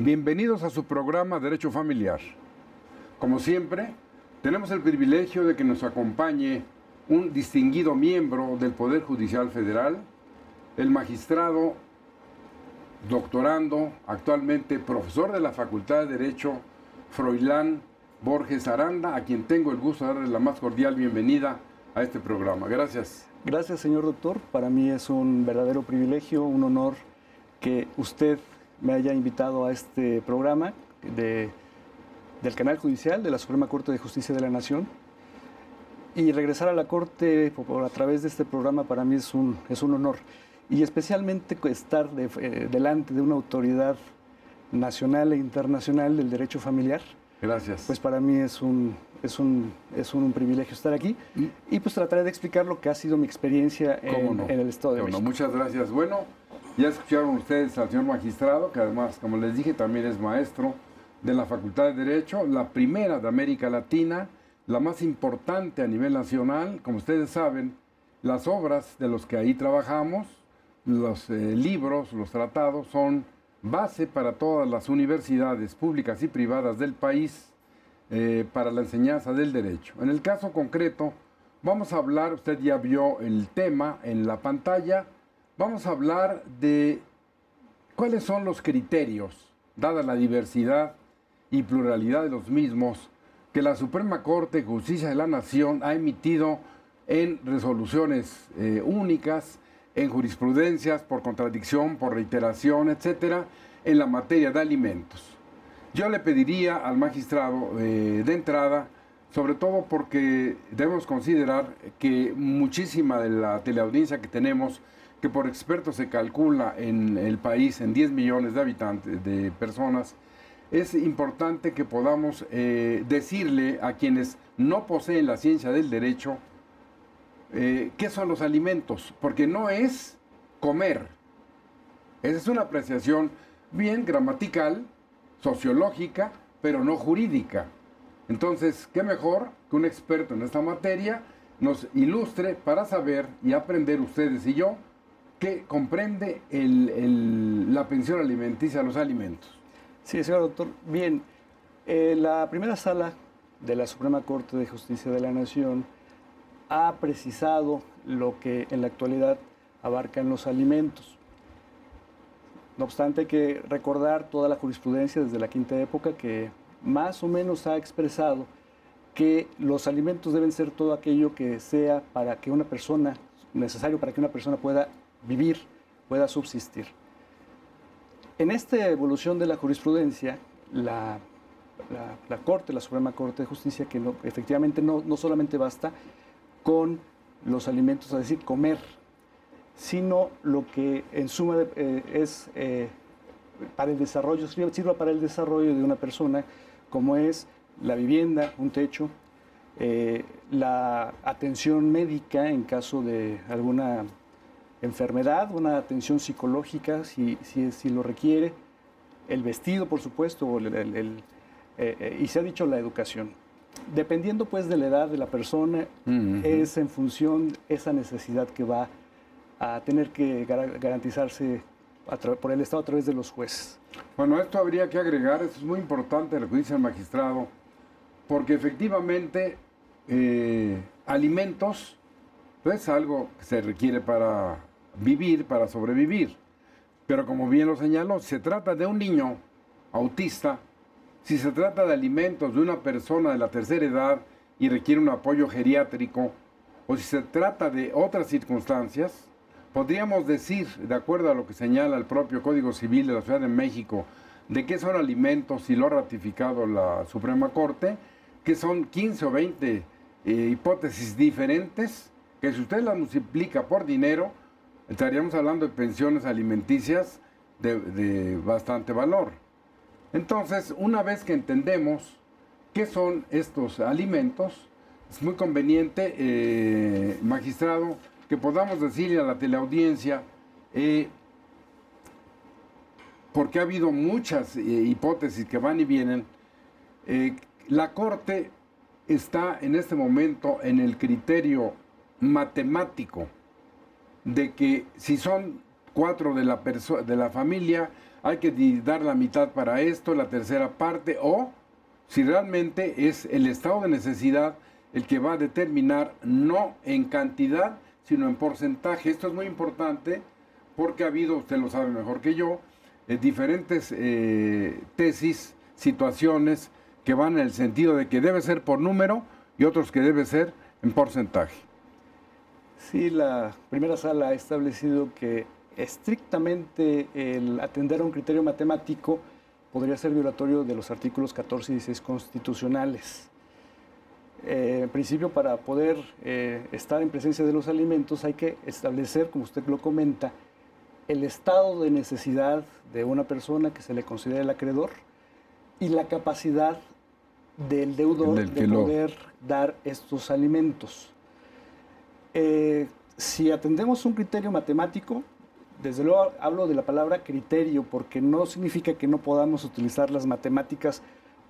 Bienvenidos a su programa Derecho Familiar. Como siempre, tenemos el privilegio de que nos acompañe un distinguido miembro del Poder Judicial Federal, el magistrado, doctorando, actualmente profesor de la Facultad de Derecho, Froilán Borges Aranda, a quien tengo el gusto de darle la más cordial bienvenida a este programa. Gracias. Gracias, señor doctor. Para mí es un verdadero privilegio, un honor que usted me haya invitado a este programa de, del Canal Judicial de la Suprema Corte de Justicia de la Nación. Y regresar a la Corte a través de este programa para mí es un, es un honor y especialmente estar eh, delante de una autoridad nacional e internacional del derecho familiar. Gracias. Pues para mí es un, es un, privilegio estar aquí ¿Y? pues trataré de explicar lo que ha sido mi experiencia en, el Estado de bueno, Muchas gracias. Bueno, ya escucharon ustedes al señor magistrado, que además, como les dije, también es maestro de la Facultad de Derecho, la primera de América Latina, la más importante a nivel nacional. Como ustedes saben, las obras de los que ahí trabajamos los eh, libros, los tratados son base para todas las universidades públicas y privadas del país eh, para la enseñanza del derecho. En el caso concreto, vamos a hablar, usted ya vio el tema en la pantalla, vamos a hablar de cuáles son los criterios, dada la diversidad y pluralidad de los mismos, que la Suprema Corte de Justicia de la Nación ha emitido en resoluciones eh, únicas en jurisprudencias, por contradicción, por reiteración, etcétera, en la materia de alimentos. Yo le pediría al magistrado eh, de entrada, sobre todo porque debemos considerar que muchísima de la teleaudiencia que tenemos, que por expertos se calcula en el país en 10 millones de habitantes, de personas, es importante que podamos eh, decirle a quienes no poseen la ciencia del derecho eh, qué son los alimentos, porque no es comer. Esa es una apreciación bien gramatical, sociológica, pero no jurídica. Entonces, ¿qué mejor que un experto en esta materia nos ilustre para saber y aprender ustedes y yo qué comprende la pensión alimenticia a los alimentos? Sí, señor doctor. Bien, eh, la primera sala de la Suprema Corte de Justicia de la Nación ha precisado lo que en la actualidad abarcan los alimentos. No obstante, hay que recordar toda la jurisprudencia desde la quinta época que más o menos ha expresado que los alimentos deben ser todo aquello que sea para que una persona, necesario para que una persona pueda vivir, pueda subsistir. En esta evolución de la jurisprudencia, la, Corte, la Suprema Corte de Justicia, que efectivamente no, no solamente basta con los alimentos, es decir, comer, sino lo que en suma eh, es eh, para el desarrollo, sirva para el desarrollo de una persona, como es la vivienda, un techo, eh, la atención médica en caso de alguna enfermedad, una atención psicológica si, si, lo requiere, el vestido, por supuesto, y se ha dicho la educación dependiendo pues de la edad de la persona, es en función de esa necesidad que va a tener que garantizarse por el Estado a través de los jueces. Bueno, esto habría que agregar, esto es muy importante lo que dice el magistrado, porque efectivamente eh, alimentos pues, es algo que se requiere para vivir, para sobrevivir. Pero como bien lo señaló, se trata de un niño autista si se trata de alimentos de una persona de la tercera edad y requiere un apoyo geriátrico, o si se trata de otras circunstancias, podríamos decir, de acuerdo a lo que señala el propio Código Civil de la Ciudad de México, de qué son alimentos, y lo ratificado la Suprema Corte, que son 15 o 20 eh, hipótesis diferentes, que si usted las multiplica por dinero, estaríamos hablando de pensiones alimenticias de bastante valor. Entonces, una vez que entendemos qué son estos alimentos, es muy conveniente, eh, magistrado, que podamos decirle a la teleaudiencia, eh, porque ha habido muchas eh, hipótesis que van y vienen, la Corte está en este momento en el criterio matemático de que si son cuatro de la, de la familia, hay que dar la mitad para esto, la tercera parte, o si realmente es el estado de necesidad el que va a determinar no en cantidad, sino en porcentaje. Esto es muy importante porque ha habido, usted lo sabe mejor que yo, eh, diferentes eh, tesis, situaciones que van en el sentido de que debe ser por número y otros que debe ser en porcentaje. Sí, la primera sala ha establecido que estrictamente el atender a un criterio matemático podría ser violatorio de los artículos 14 y 16 constitucionales. Eh, en principio, para poder eh, estar en presencia de los alimentos hay que establecer, como usted lo comenta, el estado de necesidad de una persona que se le considere el acreedor y la capacidad del deudor de poder dar estos alimentos. Eh, si atendemos un criterio matemático, desde luego hablo de la palabra criterio, porque no significa que no podamos utilizar las matemáticas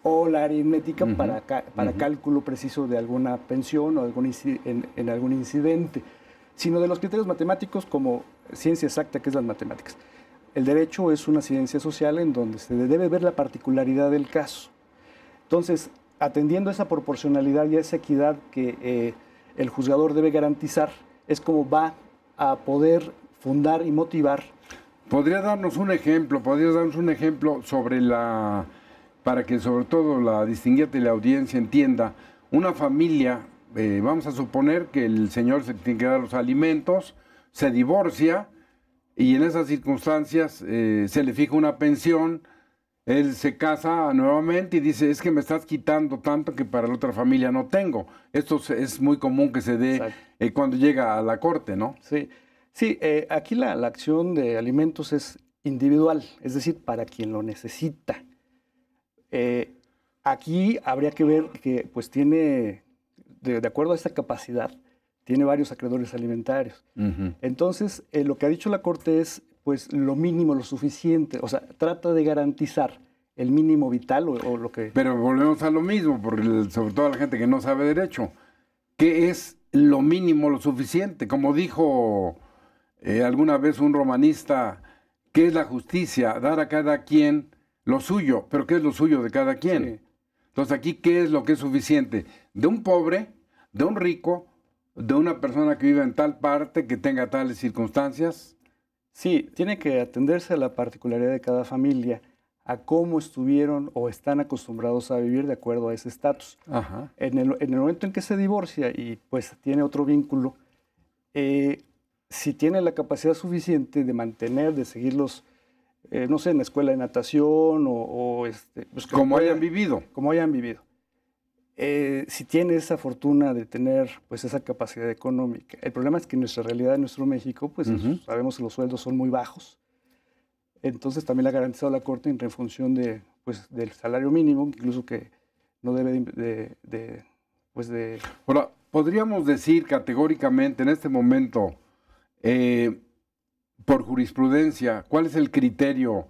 o la aritmética para, para cálculo preciso de alguna pensión o algún en, algún incidente, sino de los criterios matemáticos como ciencia exacta, que es las matemáticas. El derecho es una ciencia social en donde se debe ver la particularidad del caso. Entonces, atendiendo esa proporcionalidad y esa equidad que eh, el juzgador debe garantizar, es como va a poder fundar y motivar. ¿Podría darnos un ejemplo? ¿Podrías darnos un ejemplo sobre la, para que sobre todo la distinguida audiencia entienda, una familia, eh, vamos a suponer que el señor se tiene que dar los alimentos, se divorcia y en esas circunstancias eh, se le fija una pensión, él se casa nuevamente y dice, es que me estás quitando tanto que para la otra familia no tengo. Esto es muy común que se dé eh, cuando llega a la corte, ¿no? Sí. Sí, eh, aquí la, acción de alimentos es individual, es decir, para quien lo necesita. Eh, aquí habría que ver que pues tiene, de, acuerdo a esta capacidad, tiene varios acreedores alimentarios. Entonces, eh, lo que ha dicho la Corte es pues lo mínimo, lo suficiente, o sea, trata de garantizar el mínimo vital o, lo que... Pero volvemos a lo mismo, porque sobre todo a la gente que no sabe derecho, ¿qué es lo mínimo, lo suficiente? Como dijo eh, alguna vez un romanista, ¿qué es la justicia? Dar a cada quien lo suyo, pero ¿qué es lo suyo de cada quien? Entonces aquí, ¿qué es lo que es suficiente? De un pobre, de un rico, de una persona que vive en tal parte, que tenga tales circunstancias. Sí, tiene que atenderse a la particularidad de cada familia, a cómo estuvieron o están acostumbrados a vivir de acuerdo a ese estatus. En el, momento en que se divorcia y pues tiene otro vínculo, eh, si tiene la capacidad suficiente de mantener, de seguirlos, eh, no sé, en la escuela de natación o... este, pues, como hayan vivido. Como hayan vivido. Eh, si tiene esa fortuna de tener pues esa capacidad económica. El problema es que en nuestra realidad, en nuestro México, pues sabemos que los sueldos son muy bajos. Entonces también la ha garantizado la Corte en función de, pues, del salario mínimo, incluso que no debe de, de pues de... Ahora, podríamos decir categóricamente en este momento eh, por jurisprudencia, cuál es el criterio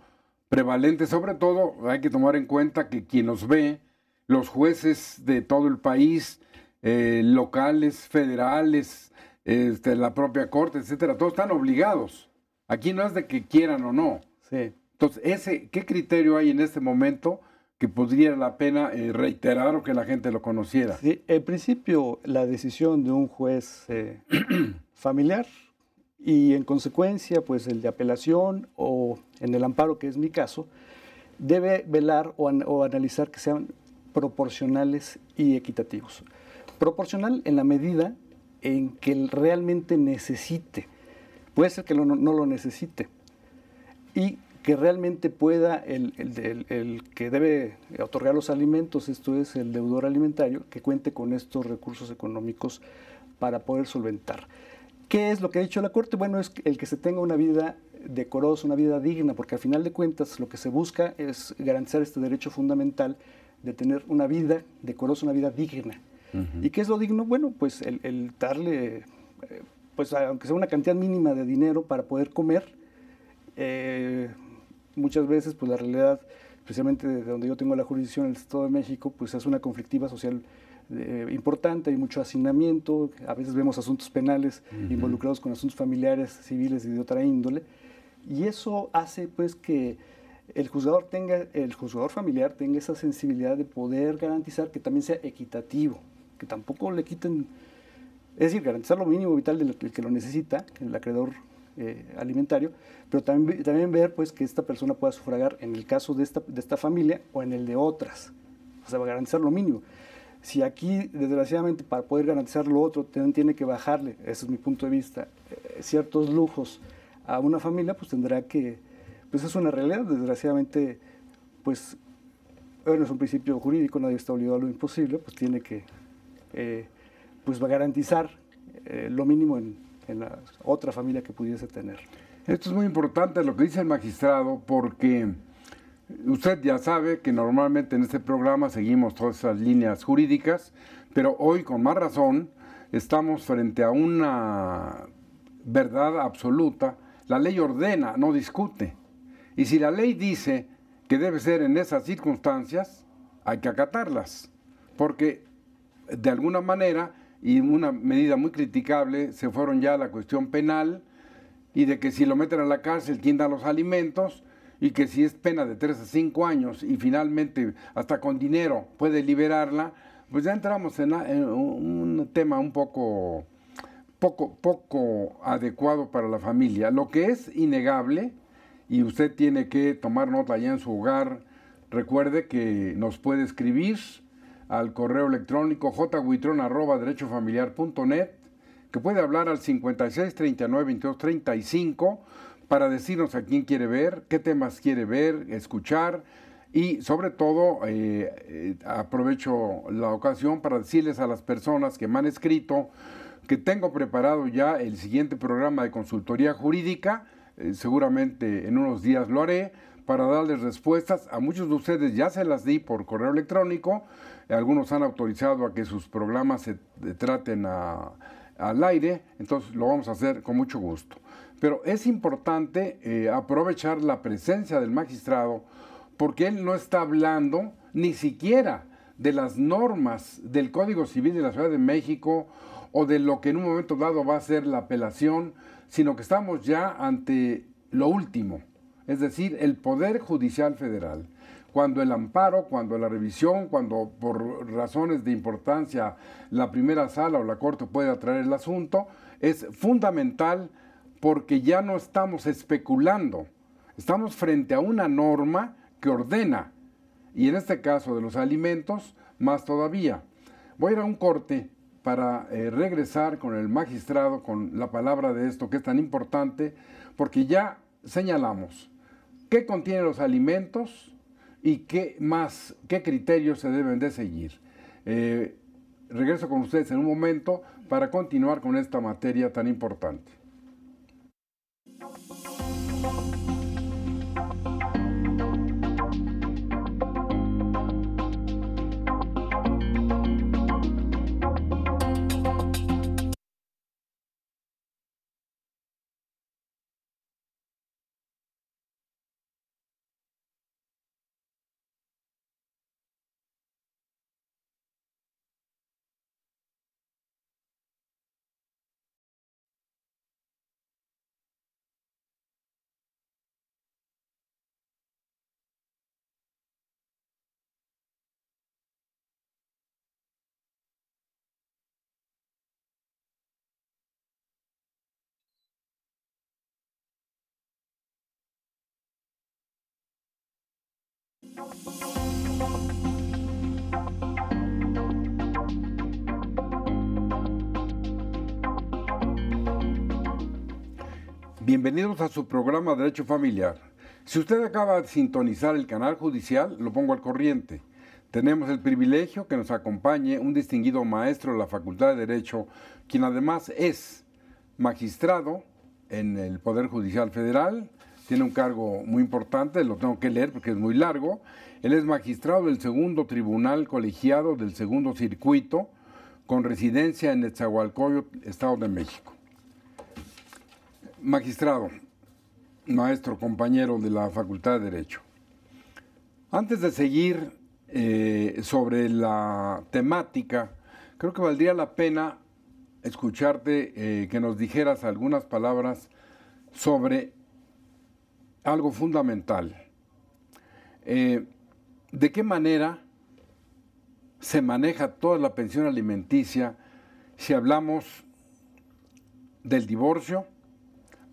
prevalente. Sobre todo hay que tomar en cuenta que quien nos ve, los jueces de todo el país, eh, locales, federales, este, la propia corte, etcétera, todos están obligados. Aquí no es de que quieran o no. Entonces, ese, ¿qué criterio hay en este momento que podría la pena eh, reiterar o que la gente lo conociera? Sí, en principio, la decisión de un juez familiar y en consecuencia, pues el de apelación o en el amparo, que es mi caso, debe velar o, analizar que sean proporcionales y equitativos. Proporcional en la medida en que realmente necesite. Puede ser que no, lo necesite. Y que realmente pueda el, que debe otorgar los alimentos, esto es el deudor alimentario, que cuente con estos recursos económicos para poder solventar. ¿Qué es lo que ha dicho la Corte? Bueno, es el que se tenga una vida decorosa, una vida digna, porque al final de cuentas lo que se busca es garantizar este derecho fundamental de tener una vida decorosa, una vida digna. ¿Y qué es lo digno? Bueno, pues el, darle, eh, pues aunque sea una cantidad mínima de dinero para poder comer, eh, muchas veces pues la realidad, especialmente de donde yo tengo la jurisdicción, el Estado de México, pues es una conflictiva social eh, importante, hay mucho hacinamiento, a veces vemos asuntos penales involucrados con asuntos familiares, civiles y de otra índole. Y eso hace pues que el juzgador tenga, el juzgador familiar tenga esa sensibilidad de poder garantizar que también sea equitativo, que tampoco le quiten, es decir, garantizar lo mínimo vital del que lo necesita, el acreedor eh, alimentario, pero también, también ver pues que esta persona pueda sufragar en el caso de esta, de esta familia o en el de otras. O sea, garantizar lo mínimo. Si aquí, desgraciadamente, para poder garantizar lo otro, tiene que bajarle, ese es mi punto de vista, eh, ciertos lujos a una familia, pues tendrá que, pues es una realidad, desgraciadamente, pues, bueno, es un principio jurídico, nadie está obligado a lo imposible, pues tiene que, eh, pues va a garantizar eh, lo mínimo en, en la otra familia que pudiese tener. Esto es muy importante lo que dice el magistrado porque Usted ya sabe que normalmente en este programa seguimos todas esas líneas jurídicas, pero hoy con más razón estamos frente a una verdad absoluta. La ley ordena, no discute. Y si la ley dice que debe ser en esas circunstancias, hay que acatarlas, porque de alguna manera, y en una medida muy criticable, se fueron ya a la cuestión penal y de que si lo meten a la cárcel, ¿quién da los alimentos? y que si es pena de tres a cinco años y finalmente hasta con dinero puede liberarla, pues ya entramos en, un tema un poco, poco, poco adecuado para la familia. Lo que es innegable, y usted tiene que tomar nota ya en su hogar, recuerde que nos puede escribir al correo electrónico net que puede hablar al 56 39 22 35 para decirnos a quién quiere ver, qué temas quiere ver, escuchar. Y sobre todo, eh, eh, aprovecho la ocasión para decirles a las personas que me han escrito que tengo preparado ya el siguiente programa de consultoría jurídica, eh, seguramente en unos días lo haré, para darles respuestas. A muchos de ustedes ya se las di por correo electrónico, algunos han autorizado a que sus programas se traten al aire, entonces lo vamos a hacer con mucho gusto. Pero es importante eh, aprovechar la presencia del magistrado porque él no está hablando ni siquiera de las normas del Código Civil de la Ciudad de México o de lo que en un momento dado va a ser la apelación, sino que estamos ya ante lo último, es decir, el Poder Judicial Federal. Cuando el amparo, cuando la revisión, cuando por razones de importancia la primera sala o la corte puede atraer el asunto, es fundamental porque ya no estamos especulando, estamos frente a una norma que ordena, y en este caso de los alimentos, más todavía. Voy a ir a un corte para eh, regresar con el magistrado, con la palabra de esto que es tan importante, porque ya señalamos qué contienen los alimentos y qué más, qué criterios se deben de seguir. Eh, regreso con ustedes en un momento para continuar con esta materia tan importante. Bienvenidos a su programa Derecho Familiar. Si usted acaba de sintonizar el canal judicial, lo pongo al corriente. Tenemos el privilegio que nos acompañe un distinguido maestro de la Facultad de Derecho, quien además es magistrado en el Poder Judicial Federal, tiene un cargo muy importante, lo tengo que leer porque es muy largo. Él es magistrado del segundo tribunal colegiado del segundo circuito, con residencia en Etzahualcóyotl, Estado de México. Magistrado, maestro, compañero de la Facultad de Derecho. Antes de seguir eh, sobre la temática, creo que valdría la pena escucharte eh, que nos dijeras algunas palabras sobre algo fundamental. Eh, ¿De qué manera se maneja toda la pensión alimenticia si hablamos del divorcio,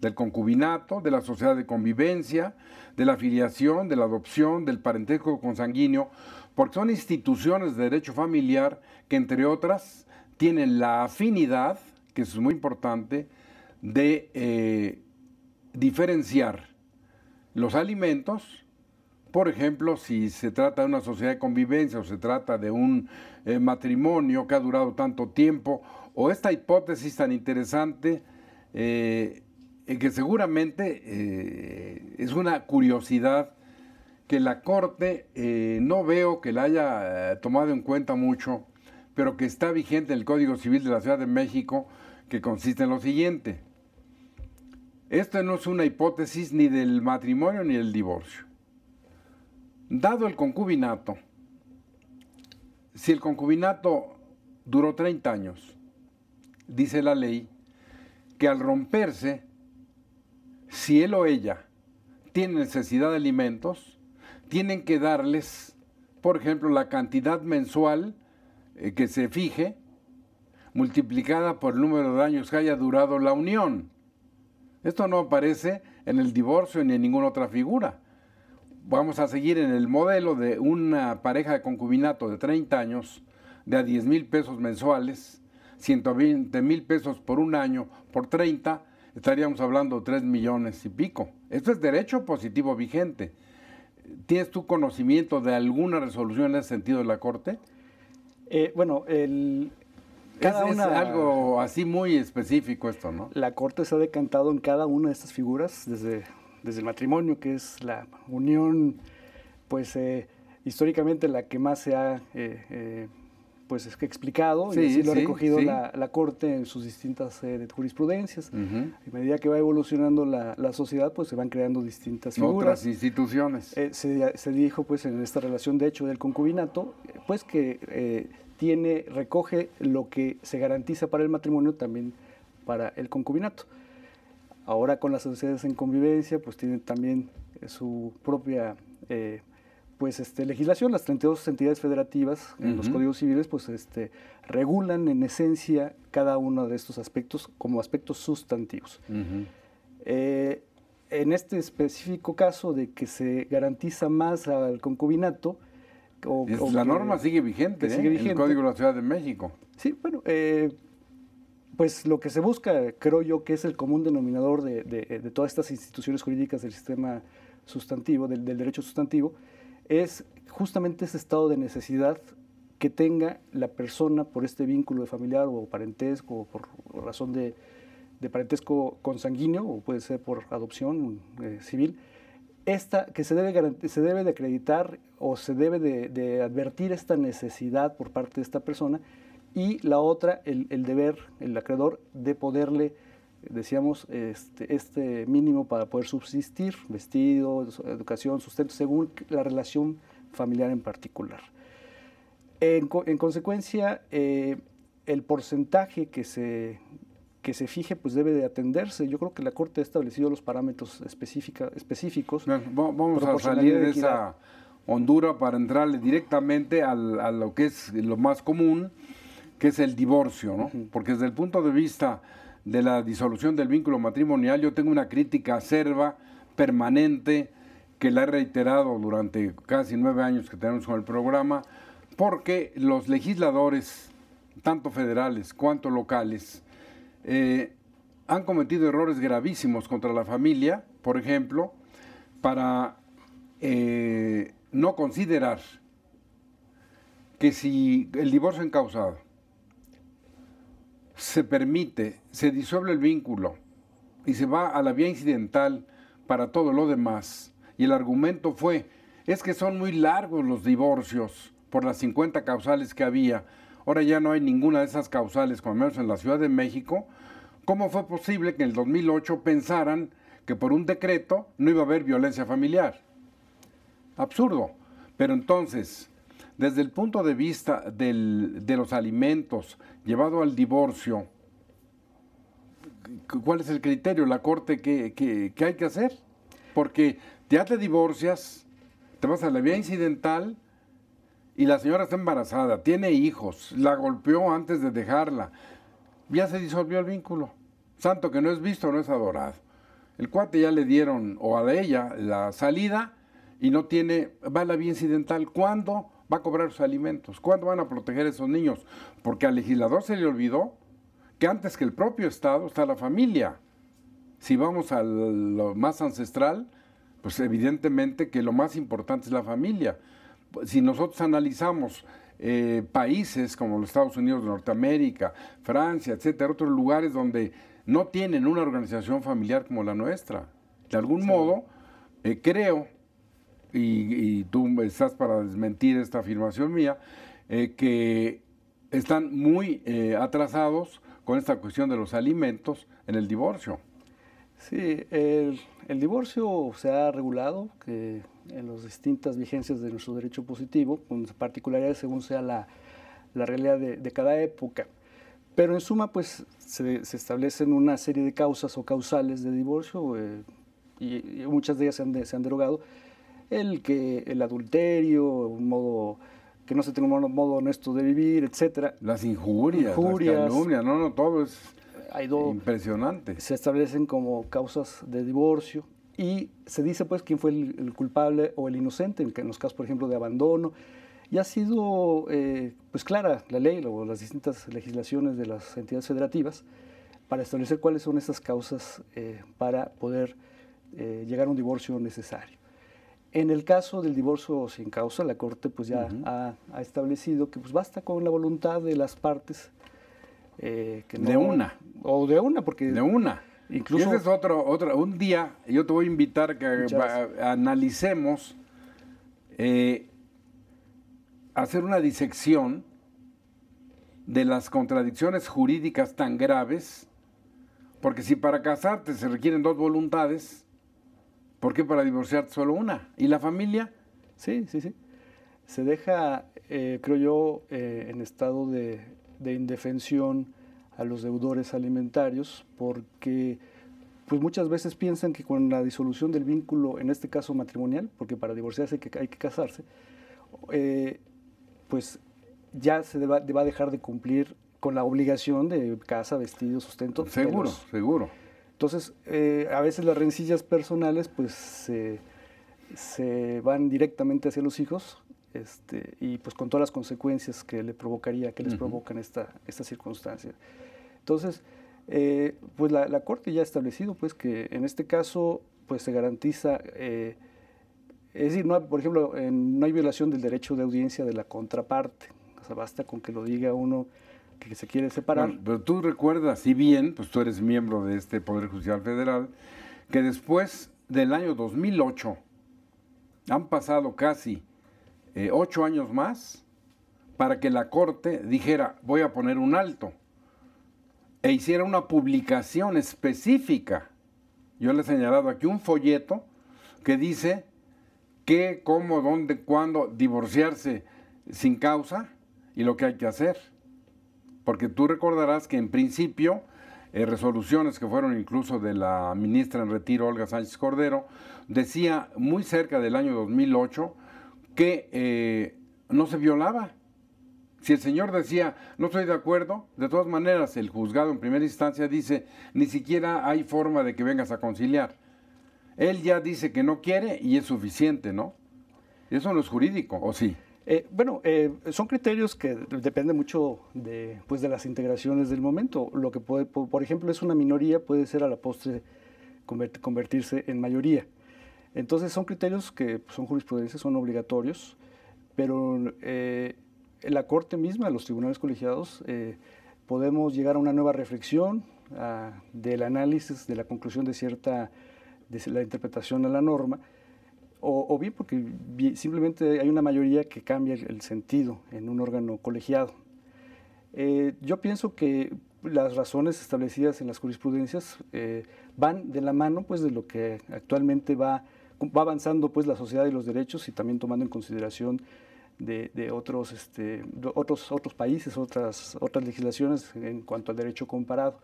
del concubinato, de la sociedad de convivencia, de la filiación, de la adopción, del parentesco consanguíneo, porque son instituciones de derecho familiar que, entre otras, tienen la afinidad, que es muy importante, de eh, diferenciar los alimentos, por ejemplo, si se trata de una sociedad de convivencia o se trata de un eh, matrimonio que ha durado tanto tiempo, o esta hipótesis tan interesante, eh, eh, que seguramente es una curiosidad que la Corte no veo que la haya tomado en cuenta mucho, pero que está vigente en el Código Civil de la Ciudad de México, que consiste en lo siguiente. Esta no es una hipótesis ni del matrimonio ni del divorcio. Dado el concubinato, si el concubinato duró 30 años, dice la ley que al romperse, si él o ella tiene necesidad de alimentos, tienen que darles, por ejemplo, la cantidad mensual eh, que se fije, multiplicada por el número de años que haya durado la unión. Esto no aparece en el divorcio ni en ninguna otra figura. Vamos a seguir en el modelo de una pareja de concubinato de 30 años, de a 10 mil pesos mensuales, 120 mil pesos por un año, por 30, estaríamos hablando de 3 millones y pico. Esto es derecho positivo vigente. ¿Tienes tu conocimiento de alguna resolución en ese sentido de la Corte? Eh, bueno, el, cada es, una, algo así muy específico esto, ¿no? La corte se ha decantado en cada una de estas figuras desde, desde el matrimonio, que es la unión, pues eh, históricamente la que más se ha eh, eh, pues explicado y así lo ha recogido La, Corte en sus distintas jurisprudencias. A medida que va evolucionando la, sociedad, pues se van creando distintas figuras. Otras instituciones. se, dijo, pues, en esta relación de hecho del concubinato, pues que tiene, recoge lo que se garantiza para el matrimonio también para el concubinato. Ahora con las sociedades en convivencia, pues tienen también eh, su propia eh, pues este, legislación, las 32 entidades federativas en los códigos civiles, pues este, regulan en esencia cada uno de estos aspectos como aspectos sustantivos. Eh, en este específico caso de que se garantiza más al concubinato, la norma sigue vigente, ¿eh? sigue el Código de la Ciudad de México. Sí, bueno, eh, pues lo que se busca, creo yo, que es el común denominador de, todas estas instituciones jurídicas del sistema sustantivo, del, derecho sustantivo, es justamente ese estado de necesidad que tenga la persona por este vínculo de familiar o parentesco o por razón de, parentesco consanguíneo o puede ser por adopción eh, civil, esta, que se debe, se debe de acreditar o se debe de, advertir esta necesidad por parte de esta persona y la otra, el, deber, el acreedor, de poderle, decíamos, este, este mínimo para poder subsistir, vestido, educación, sustento, según la relación familiar en particular. En, consecuencia, eh, el porcentaje que se que se fije pues debe de atenderse. Yo creo que la Corte ha establecido los parámetros específicos. vamos a salir de esa hondura para entrarle directamente a lo que es lo más común, que es el divorcio, ¿no? Porque desde el punto de vista de la disolución del vínculo matrimonial, yo tengo una crítica acerba, permanente, que la he reiterado durante casi nueve años que tenemos con el programa, porque los legisladores, tanto federales cuanto locales, eh, han cometido errores gravísimos contra la familia, por ejemplo, para eh, no considerar que si el divorcio encausado se permite, se disuelve el vínculo y se va a la vía incidental para todo lo demás, y el argumento fue, es que son muy largos los divorcios por las 50 causales que había, Ahora ya no hay ninguna de esas causales, como menos en la Ciudad de México. ¿Cómo fue posible que en el 2008 pensaran que por un decreto no iba a haber violencia familiar? Absurdo. Pero entonces, desde el punto de vista de los alimentos llevado al divorcio, ¿cuál es el criterio, la corte, que, hay que hacer? Porque ya te divorcias, te vas a la vía incidental, y la señora está embarazada, tiene hijos, la golpeó antes de dejarla, ya se disolvió el vínculo. Santo que no es visto, no es adorado. El cuate ya le dieron, o a ella, la salida y no tiene, va a la vía incidental. ¿Cuándo va a cobrar sus alimentos? ¿Cuándo van a proteger a esos niños? Porque al legislador se le olvidó que antes que el propio Estado está la familia. Si vamos a lo más ancestral, pues evidentemente que lo más importante es la familia si nosotros analizamos eh, países como los Estados Unidos de Norteamérica, Francia, etcétera, otros lugares donde no tienen una organización familiar como la nuestra. De algún modo, eh, creo, y, tú estás para desmentir esta afirmación mía, eh, que están muy atrasados con esta cuestión de los alimentos en el divorcio. Sí, el, el divorcio se ha regulado, que en las distintas vigencias de nuestro derecho positivo, con particularidades según sea la, la realidad de, cada época. Pero en suma, pues se, establecen una serie de causas o causales de divorcio, eh, y, muchas de ellas se han, derogado. El, que, el adulterio, un modo que no se tenga un modo honesto de vivir, etcétera. Las injurias, las calumnias, no, no, todo es impresionante. Se establecen como causas de divorcio, y se dice pues quién fue el, culpable o el inocente, en, los casos por ejemplo de abandono. Y ha sido eh, pues clara la ley o las distintas legislaciones de las entidades federativas para establecer cuáles son esas causas eh, para poder eh, llegar a un divorcio necesario. En el caso del divorcio sin causa, la Corte pues ya ha, establecido que pues basta con la voluntad de las partes. de una. O de una, porque... De una es otro, otro, un día yo te voy a invitar que a, que analicemos, eh, hacer una disección de las contradicciones jurídicas tan graves, porque si para casarte se requieren dos voluntades, ¿por qué para divorciarte solo una? ¿Y la familia? Sí, sí, sí. Se deja, eh, creo yo, eh, en estado de indefensión a los deudores alimentarios porque pues muchas veces piensan que con la disolución del vínculo, en este caso matrimonial, porque para divorciarse hay que, casarse, eh, pues ya se va a dejar de cumplir con la obligación de casa, vestido, sustento. Seguro, seguro. Entonces, eh, a veces las rencillas personales pues se van directamente hacia los hijos este, y pues con todas las consecuencias que le provocaría, que les provocan esta, esta circunstancia. Entonces, eh, pues la, Corte ya ha establecido pues que en este caso pues se garantiza, eh, es decir, por ejemplo, no hay violación del derecho de audiencia de la contraparte, o basta con que lo diga uno que se quiere separar. pero tú recuerdas, si bien, pues tú eres miembro de este Poder Judicial Federal, que después del año 2008 han pasado casi eh, ocho años más para que la Corte dijera, voy a poner un alto, e hiciera una publicación específica. Yo le he señalado aquí un folleto que dice qué, cómo, dónde, cuándo divorciarse sin causa y lo que hay que hacer. Porque tú recordarás que en principio eh, resoluciones que fueron incluso de la ministra en retiro, Olga Sánchez Cordero, decía muy cerca del año 2008 que eh, no se violaba. Si el señor decía, no estoy de acuerdo, de todas maneras el juzgado en primera instancia dice, ni siquiera hay forma de que vengas a conciliar. Él ya dice que no quiere y es suficiente, ¿no? Eso no es jurídico, ¿o sí? Eh, bueno, eh, son criterios que depende mucho de, pues, de las integraciones del momento. Lo que puede, por ejemplo, es una minoría, puede ser a la postre convertirse en mayoría. Entonces son criterios que pues, son jurisprudencias, son obligatorios, pero eh, la Corte misma, los tribunales colegiados, eh, podemos llegar a una nueva reflexión ah, del análisis, de la conclusión de cierta, de la interpretación de la norma, o, bien porque simplemente hay una mayoría que cambia el, sentido en un órgano colegiado. Eh, yo pienso que las razones establecidas en las jurisprudencias van de la mano pues, de lo que actualmente va va avanzando pues la sociedad y los derechos y también tomando en consideración de, otros, este, otros, otros países, otras, otras legislaciones en cuanto al derecho comparado.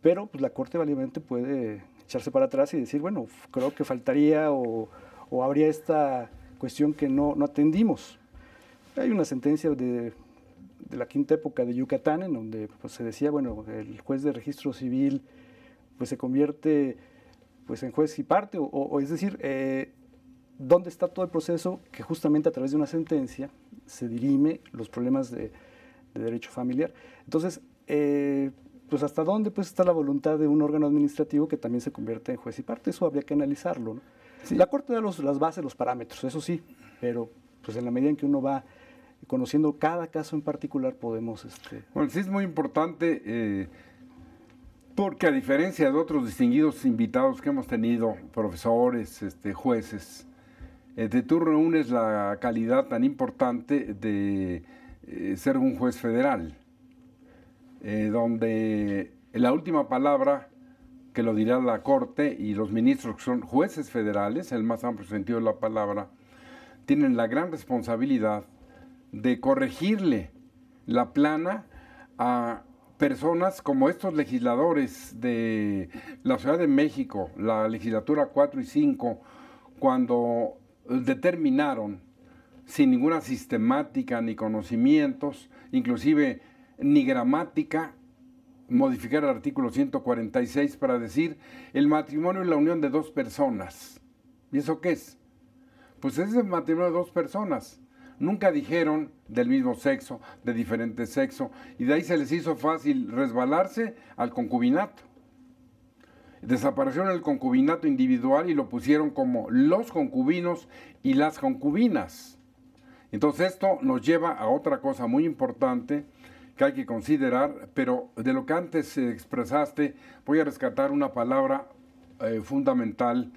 Pero pues, la Corte valientemente puede echarse para atrás y decir, bueno, creo que faltaría o, habría esta cuestión que no, no atendimos. Hay una sentencia de, la quinta época de Yucatán en donde pues, se decía, bueno, el juez de registro civil pues se convierte pues en juez y parte, o, es decir, eh, dónde está todo el proceso que justamente a través de una sentencia se dirime los problemas de, derecho familiar. Entonces, eh, pues hasta dónde pues está la voluntad de un órgano administrativo que también se convierte en juez y parte, eso habría que analizarlo. La Corte da los, las bases, los parámetros, eso sí, pero pues en la medida en que uno va conociendo cada caso en particular podemos... Este, bueno, sí es muy importante... Eh, porque a diferencia de otros distinguidos invitados que hemos tenido, profesores, este, jueces, eh, de tú reúnes la calidad tan importante de eh, ser un juez federal, eh, donde la última palabra que lo dirá la Corte y los ministros que son jueces federales, el más amplio sentido de la palabra, tienen la gran responsabilidad de corregirle la plana a personas como estos legisladores de la Ciudad de México, la legislatura 4 y 5, cuando determinaron sin ninguna sistemática ni conocimientos, inclusive ni gramática, modificar el artículo 146 para decir el matrimonio es la unión de dos personas. ¿Y eso qué es? Pues es el matrimonio de dos personas. Nunca dijeron del mismo sexo, de diferente sexo, y de ahí se les hizo fácil resbalarse al concubinato. Desaparecieron el concubinato individual y lo pusieron como los concubinos y las concubinas. Entonces esto nos lleva a otra cosa muy importante que hay que considerar, pero de lo que antes expresaste, voy a rescatar una palabra eh, fundamental.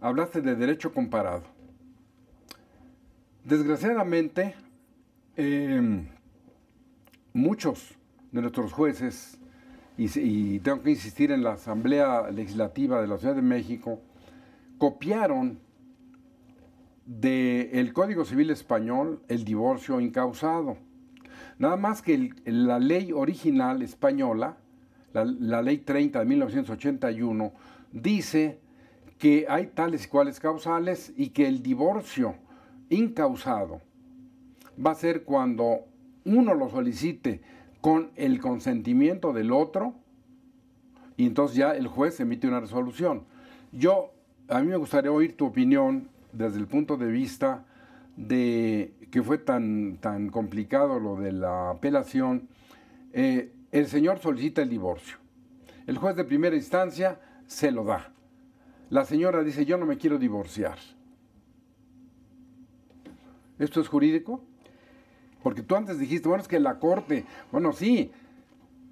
Hablaste de derecho comparado. Desgraciadamente, em, muchos de nuestros jueces, y, tengo que insistir en la Asamblea Legislativa de la Ciudad de México, copiaron del Código Civil Español el divorcio incausado. Nada más que la ley original española, la, ley 30 de 1981, dice que hay tales y cuales causales y que el divorcio incausado va a ser cuando uno lo solicite con el consentimiento del otro y entonces ya el juez emite una resolución. Yo, a mí me gustaría oír tu opinión desde el punto de vista de que fue tan, tan complicado lo de la apelación. Eh, el señor solicita el divorcio. El juez de primera instancia se lo da. La señora dice, yo no me quiero divorciar. ¿Esto es jurídico? Porque tú antes dijiste, bueno, es que la Corte, bueno, sí,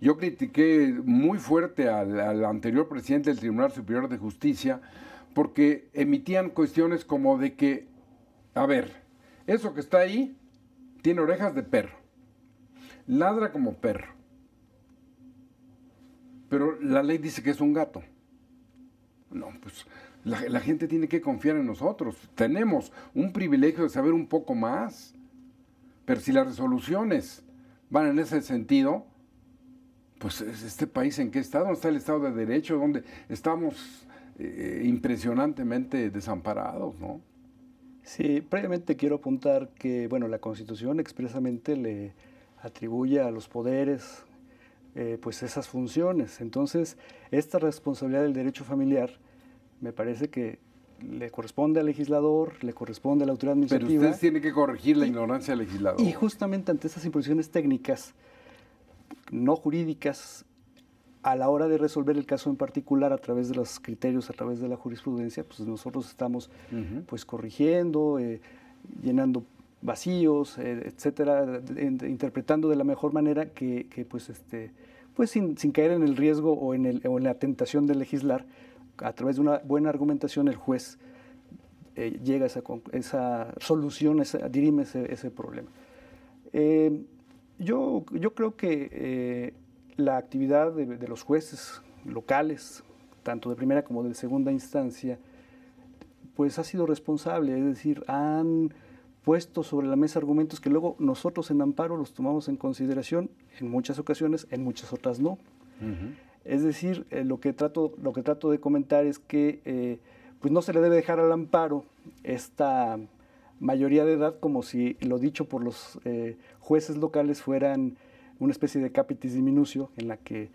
yo critiqué muy fuerte al, anterior presidente del Tribunal Superior de Justicia porque emitían cuestiones como de que, a ver, eso que está ahí tiene orejas de perro, ladra como perro, pero la ley dice que es un gato. No, pues la, gente tiene que confiar en nosotros. Tenemos un privilegio de saber un poco más. Pero si las resoluciones van en ese sentido, pues este país en qué estado? dónde está el Estado de Derecho, donde estamos eh, impresionantemente desamparados, ¿no? Sí, previamente quiero apuntar que, bueno, la Constitución expresamente le atribuye a los poderes, eh, pues esas funciones. Entonces, esta responsabilidad del derecho familiar me parece que le corresponde al legislador, le corresponde a la autoridad administrativa. Pero usted tiene que corregir la ignorancia del legislador. Y justamente ante esas imposiciones técnicas, no jurídicas, a la hora de resolver el caso en particular a través de los criterios, a través de la jurisprudencia, pues nosotros estamos pues corrigiendo, eh, llenando vacíos, eh, etcétera, interpretando de la mejor manera que, pues este pues sin, caer en el riesgo o en la tentación de legislar, a través de una buena argumentación el juez eh, llega a esa, solución, dirime ese, problema. Eh, yo, yo creo que eh, la actividad de, los jueces locales, tanto de primera como de segunda instancia, pues ha sido responsable, es decir, han puesto sobre la mesa argumentos que luego nosotros en amparo los tomamos en consideración en muchas ocasiones, en muchas otras no. Es decir, eh, lo, que trato, lo que trato de comentar es que eh, pues no se le debe dejar al amparo esta mayoría de edad como si lo dicho por los eh, jueces locales fueran una especie de capitis diminucio en la que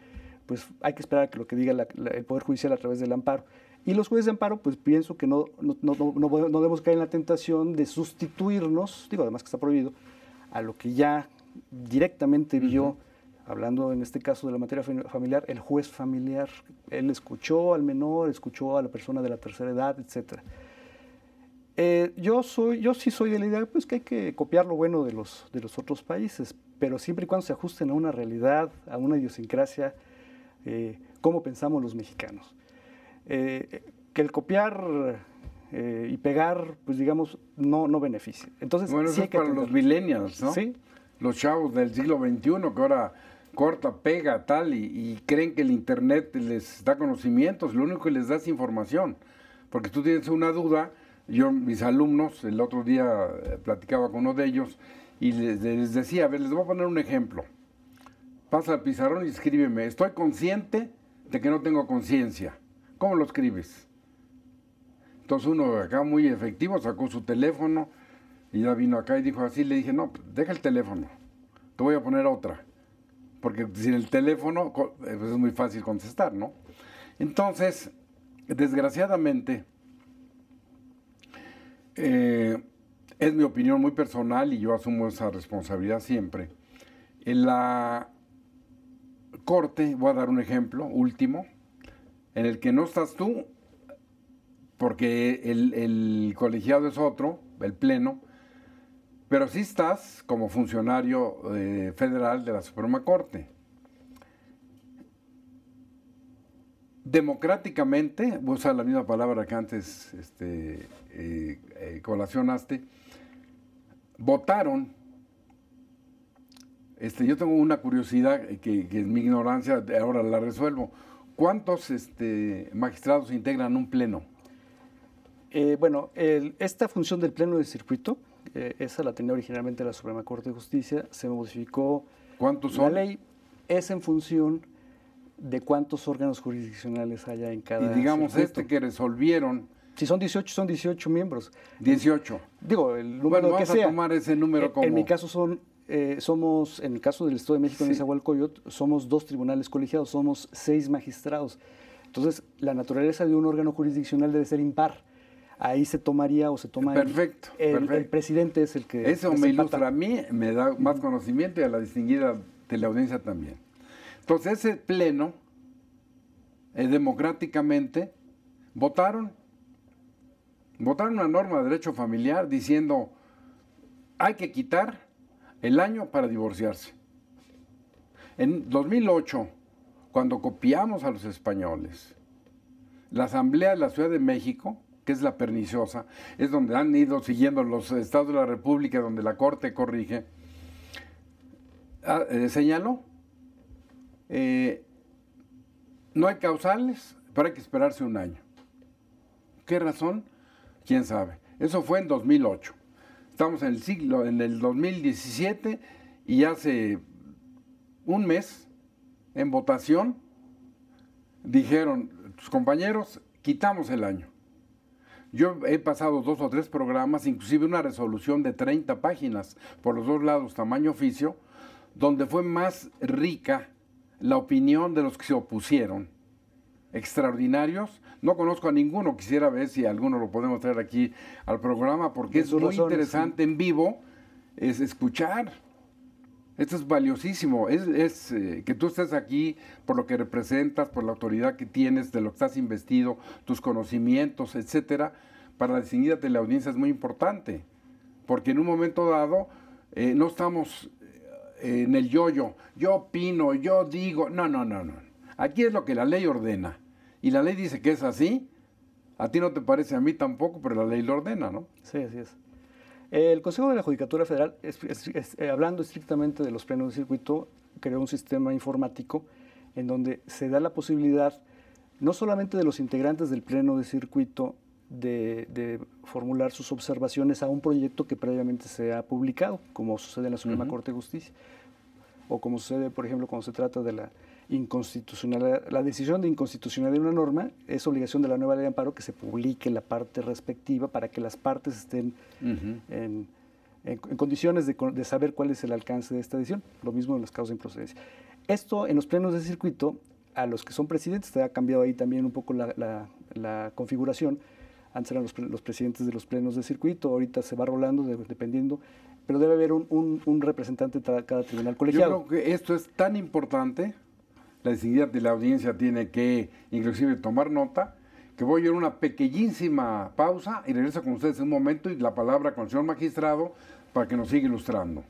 pues hay que esperar a que lo que diga el Poder Judicial a través del amparo. Y los jueces de amparo, pues pienso que no, no, no, no, debemos caer en la tentación de sustituirnos, digo además que está prohibido, a lo que ya directamente vio hablando en este caso de la materia familiar, el juez familiar, él escuchó al menor, escuchó a la persona de la tercera edad, etc. Eh, yo, soy, yo sí soy de la idea pues, que hay que copiar lo bueno de los, de los otros países, pero siempre y cuando se ajusten a una realidad, a una idiosincrasia, eh, como cómo pensamos los mexicanos. Eh, que el copiar y pegar, pues digamos, no, no beneficia. Entonces, bueno, eso es para los millennials, ¿no? Sí, los chavos del siglo XXI que ahora corta, pega, tal, y, creen que el Internet les da conocimientos, lo único que les da es información. Porque tú tienes una duda, yo, mis alumnos, el otro día eh, platicaba con uno de ellos y les, les decía, a ver, les voy a poner un ejemplo. Pasa al pizarrón y escríbeme, estoy consciente de que no tengo conciencia. ¿Cómo lo escribes? Entonces uno acá muy efectivo sacó su teléfono y ya vino acá y dijo así, le dije, no, deja el teléfono, te voy a poner otra porque sin el teléfono eh, pues, es muy fácil contestar, ¿no? Entonces, desgraciadamente, eh, es mi opinión muy personal y yo asumo esa responsabilidad siempre. En la corte, voy a dar un ejemplo último, en el que no estás tú, porque el colegiado es otro, el pleno, pero sí estás como funcionario eh, federal de la Suprema Corte. Democráticamente, a usar la misma palabra que antes este, eh, eh, colacionaste, votaron. Este, yo tengo una curiosidad que, es mi ignorancia, ahora la resuelvo. ¿Cuántos este, magistrados integran un pleno? bueno, esta función del pleno de circuito eh, esa la tenía originalmente la Suprema Corte de Justicia, se modificó ¿Cuántos son? la ley, es en función de cuántos órganos jurisdiccionales haya en cada... Y digamos, este que resolvieron... Si son 18, son 18 miembros. 18. Digo, el número bueno, que sea. a tomar ese número como... En mi caso son eh, somos, en el caso del Estado de México, sí. en Nezahualcóyotl, somos dos tribunales colegiados, somos seis magistrados. Entonces, la naturaleza de un órgano jurisdiccional debe ser impar ahí se tomaría o se toma perfecto el, presidente es el que... Eso me ilustra a mí, me da más conocimiento y a la distinguida teleaudiencia también. Entonces ese pleno, eh, democráticamente, votaron, votaron una norma de derecho familiar diciendo hay que quitar el año para divorciarse. En 2008, cuando copiamos a los españoles, la Asamblea de la Ciudad de México que es la perniciosa, es donde han ido siguiendo los estados de la República, donde la Corte corrige, ah, eh, señaló, eh, no hay causales, pero hay que esperarse un año. ¿Qué razón? ¿Quién sabe? Eso fue en 2008. Estamos en el siglo, en el 2017 y hace un mes, en votación, dijeron tus compañeros, quitamos el año. Yo he pasado dos o tres programas, inclusive una resolución de 30 páginas por los dos lados, tamaño oficio, donde fue más rica la opinión de los que se opusieron. Extraordinarios. No conozco a ninguno, quisiera ver si alguno lo podemos traer aquí al programa, porque es muy interesante en vivo es escuchar. Esto es valiosísimo, es, eh, que tú estés aquí por lo que representas, por la autoridad que tienes, de lo que estás investido, tus conocimientos, etcétera, para la distinguida de la audiencia es muy importante, porque en un momento dado eh, no estamos eh, en el yo-yo, yo opino, yo digo, no, no, no, no. Aquí es lo que la ley ordena, y la ley dice que es así, a ti no te parece, a mí tampoco, pero la ley lo ordena, ¿no? Sí, así es. El Consejo de la Judicatura Federal, eh, hablando estrictamente de los plenos de circuito, creó un sistema informático en donde se da la posibilidad no solamente de los integrantes del pleno de circuito de, formular sus observaciones a un proyecto que previamente se ha publicado, como sucede en la Suprema Corte de Justicia, o como sucede, por ejemplo, cuando se trata de la inconstitucional, la decisión de inconstitucional de una norma es obligación de la nueva ley de amparo que se publique la parte respectiva para que las partes estén en, condiciones de, saber cuál es el alcance de esta decisión. Lo mismo en las causas de improcedencia. Esto en los plenos de circuito, a los que son presidentes, se ha cambiado ahí también un poco la, configuración. Antes eran los, presidentes de los plenos de circuito, ahorita se va rolando dependiendo, pero debe haber un, representante de cada tribunal colegiado. Yo creo que esto es tan importante la dignidad de la audiencia tiene que inclusive tomar nota, que voy a ir una pequeñísima pausa y regreso con ustedes en un momento y la palabra con el señor magistrado para que nos siga ilustrando.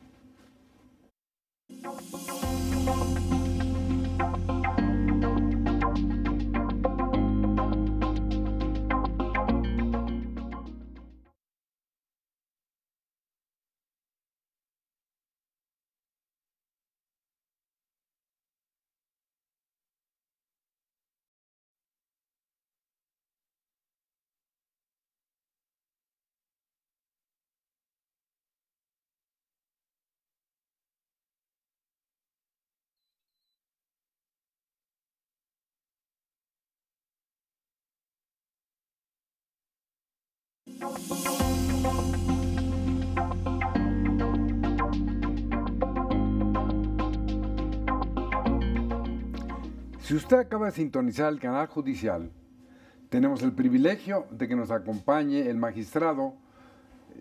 Si usted acaba de sintonizar el canal judicial, tenemos el privilegio de que nos acompañe el magistrado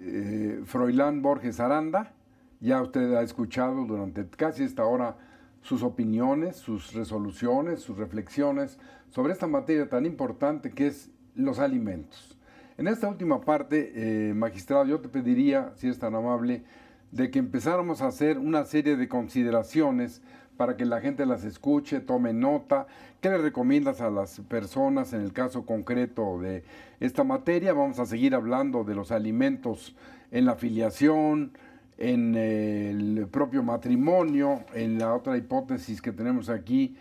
eh, Froilán Borges Aranda. Ya usted ha escuchado durante casi esta hora sus opiniones, sus resoluciones, sus reflexiones sobre esta materia tan importante que es los alimentos. En esta última parte, eh, magistrado, yo te pediría, si es tan amable, de que empezáramos a hacer una serie de consideraciones para que la gente las escuche, tome nota. ¿Qué le recomiendas a las personas en el caso concreto de esta materia? Vamos a seguir hablando de los alimentos en la filiación, en el propio matrimonio, en la otra hipótesis que tenemos aquí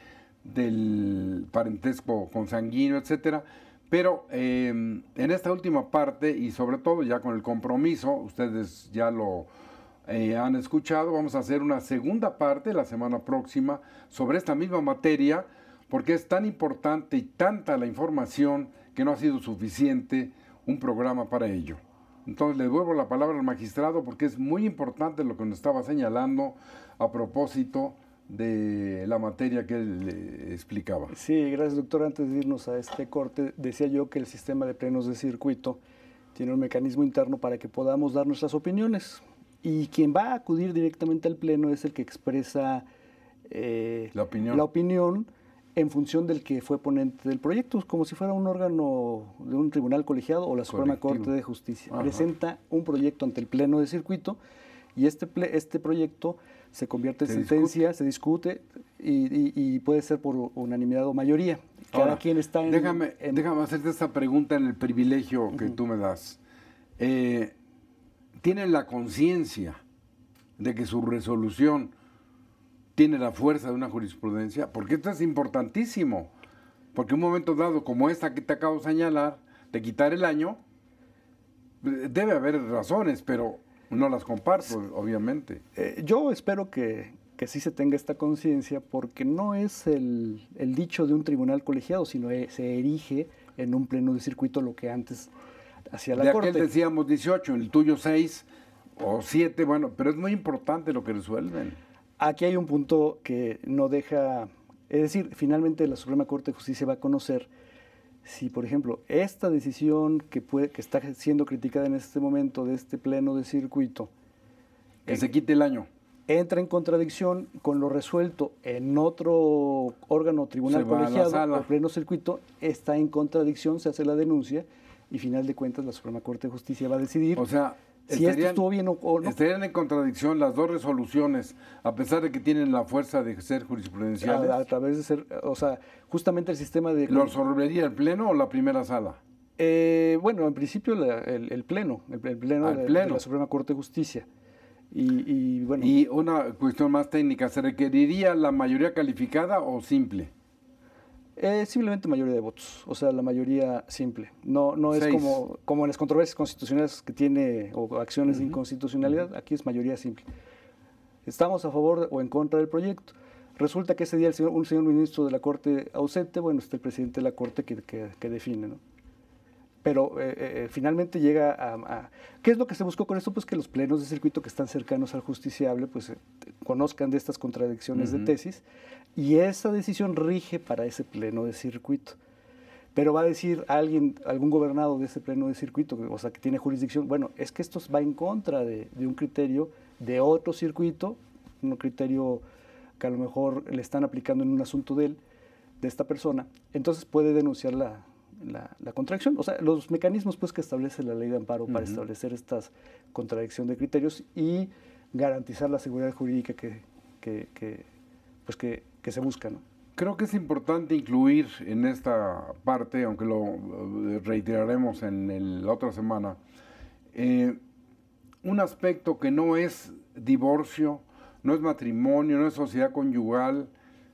del parentesco consanguíneo, etcétera pero em, en esta última parte y sobre todo ya con el compromiso, ustedes ya lo eh, han escuchado, vamos a hacer una segunda parte la semana próxima sobre esta misma materia, porque es tan importante y tanta la información que no ha sido suficiente un programa para ello. Entonces le devuelvo la palabra al magistrado porque es muy importante lo que nos estaba señalando a propósito de la materia que él explicaba. Sí, gracias doctor. Antes de irnos a este corte, decía yo que el sistema de plenos de circuito tiene un mecanismo interno para que podamos dar nuestras opiniones. Y quien va a acudir directamente al pleno es el que expresa eh, la, opinión. en función del que fue ponente del proyecto, como si fuera un órgano de un tribunal colegiado o la Suprema Corte de Justicia. Presenta un proyecto ante el pleno de circuito y este, este proyecto se convierte en sentencia, se discute y, puede ser por unanimidad o mayoría. Cada quien está en, déjame, déjame hacerte esta pregunta en el privilegio que tú me das. Eh, ¿Tienen la conciencia de que su resolución tiene la fuerza de una jurisprudencia? Porque esto es importantísimo. Porque un momento dado como esta que te acabo de señalar, de quitar el año, eh, debe haber razones, pero no las comparto, obviamente. Eh, yo espero que, que, sí se tenga esta conciencia porque no es el, el, dicho de un tribunal colegiado, sino eh, se erige en un pleno de circuito lo que antes hacía la Corte. decíamos 18, el tuyo 6 o 7, bueno, pero es muy importante lo que resuelven. Aquí hay un punto que no deja, es decir, finalmente la Suprema Corte de Justicia va a conocer si, por ejemplo, esta decisión que, puede, que está siendo criticada en este momento de este pleno de circuito... Que se quite el año. Entra en contradicción con lo resuelto en otro órgano tribunal colegiado o pleno circuito, está en contradicción, se hace la denuncia y final de cuentas la Suprema Corte de Justicia va a decidir. O sea, si esto bien en contradicción las dos resoluciones, a pesar de que tienen la fuerza de ser jurisprudenciales. A, través de ser, o sea, justamente el sistema de... ¿Lo resolvería el Pleno o la primera sala? Eh, bueno, en principio el, Pleno, el, pleno, ah, de, pleno, la Suprema Corte de Justicia. Y, y, bueno. y una cuestión más técnica, ¿se requeriría la mayoría calificada o simple? Eh, simplemente mayoría de votos, o sea, la mayoría simple. No, no es como, como en las controversias constitucionales que tiene o acciones de inconstitucionalidad, aquí es mayoría simple. Estamos a favor o en contra del proyecto. Resulta que ese día un señor ministro de la Corte ausente, bueno, está el presidente de la Corte que, que define, ¿no? pero eh, eh, eh, finalmente llega a, ¿Qué es lo que se buscó con esto? Pues que los plenos de circuito que están cercanos al justiciable pues conozcan de estas contradicciones de tesis y esa decisión rige para ese pleno de circuito pero va a decir alguien, algún gobernado de ese pleno de circuito, o sea, que tiene jurisdicción, bueno, es que esto va en contra de, de, un criterio de otro circuito, un criterio que a lo mejor le están aplicando en un asunto de él, de esta persona, entonces puede denunciar la, la, contracción, o sea, los mecanismos pues, que establece la ley de amparo para establecer esta contradicción de criterios y garantizar la seguridad jurídica que, pues, que, se busca. Creo que es importante incluir en esta parte, aunque lo eh, reiteraremos en la otra semana, eh, un aspecto que no es divorcio, no es matrimonio, no es sociedad conyugal,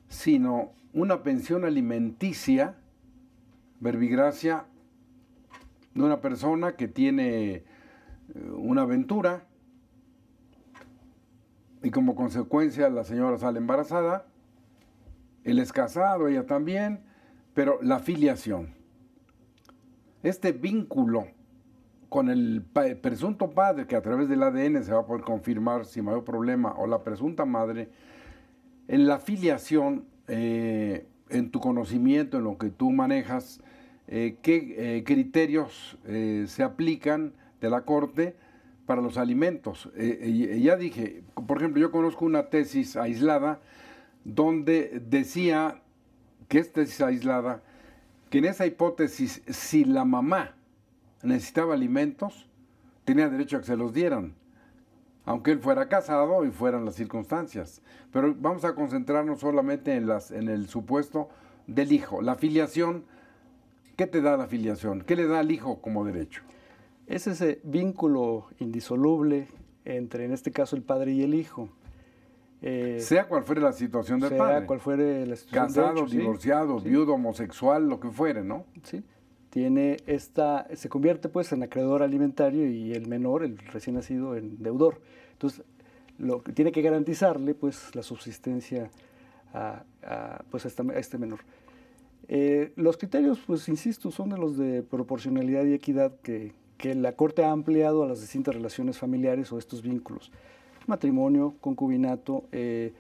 sino una pensión alimenticia verbigracia de una persona que tiene eh, una aventura y como consecuencia la señora sale embarazada, él es casado, ella también, pero la filiación, este vínculo con el presunto padre, que a través del ADN se va a poder confirmar sin mayor problema, o la presunta madre, en la filiación, eh, en tu conocimiento, en lo que tú manejas, eh, qué eh, criterios eh, se aplican de la Corte para los alimentos. ya dije, por ejemplo, yo conozco una tesis aislada donde decía que es tesis aislada, que en esa hipótesis, si la mamá necesitaba alimentos, tenía derecho a que se los dieran, aunque él fuera casado y fueran las circunstancias. Pero vamos a concentrarnos solamente en, en el supuesto del hijo. La filiación ¿Qué te da la afiliación? ¿Qué le da al hijo como derecho? Es ese vínculo indisoluble entre, en este caso, el padre y el hijo. Eh, sea cual fuere la situación del padre. Sea cual fuere la situación Casado, divorciado, viudo, homosexual, lo que fuere, ¿no? Sí. Tiene esta, se convierte pues en acreedor alimentario y el menor, el recién nacido, en deudor. Entonces, lo que tiene que garantizarle pues la subsistencia pues, a este menor. Eh, los criterios, pues insisto, son de los de proporcionalidad y equidad que, la Corte ha ampliado a las distintas relaciones familiares o estos vínculos. Matrimonio, concubinato, eh,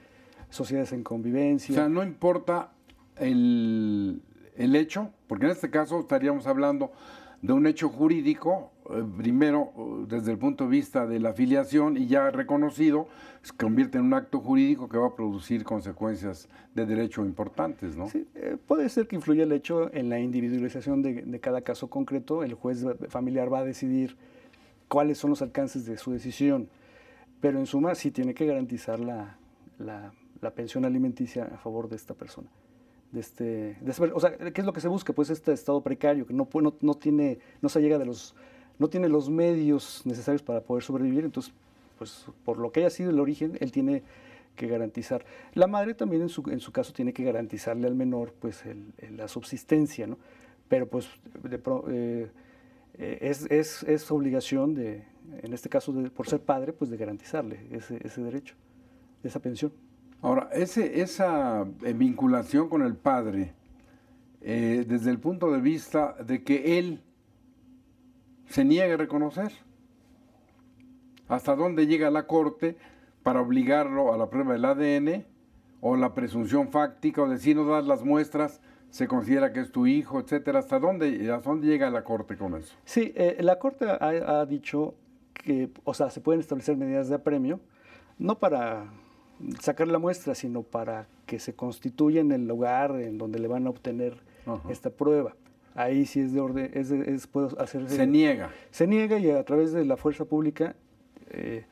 sociedades en convivencia. O sea, no importa el, el hecho, porque en este caso estaríamos hablando de un hecho jurídico eh, primero eh, desde el punto de vista de la afiliación y ya reconocido, se convierte en un acto jurídico que va a producir consecuencias de derecho importantes, ¿no? Eh, puede ser que influya el hecho en la individualización de, cada caso concreto. El juez familiar va a decidir cuáles son los alcances de su decisión, pero en suma sí tiene que garantizar la, pensión alimenticia a favor de esta persona. De este, o sea, ¿qué es lo que se busca? Pues este estado precario que no, no, no tiene, no se llega de los no tiene los medios necesarios para poder sobrevivir, entonces, pues por lo que haya sido el origen, él tiene que garantizar. La madre también en su, caso tiene que garantizarle al menor pues la subsistencia, ¿no? Pero pues eh, eh, es, es, obligación de, en este caso por ser padre, pues de garantizarle ese, derecho, esa pensión. Ahora, ese, esa eh, vinculación con el padre, desde el punto de vista de que él se niega a reconocer. ¿Hasta dónde llega la Corte para obligarlo a la prueba del ADN o la presunción fáctica o decir no das las muestras? se considera que es tu hijo, etcétera. ¿Hasta dónde, hasta dónde llega la Corte con eso? Sí, eh, la Corte ha, dicho que, o sea, se pueden establecer medidas de apremio, no para sacar la muestra, sino para que se constituya en el lugar en donde le van a obtener esta prueba ahí sí es de orden, es, es puedo hacer... Se niega. Se niega y a través de la fuerza pública eh,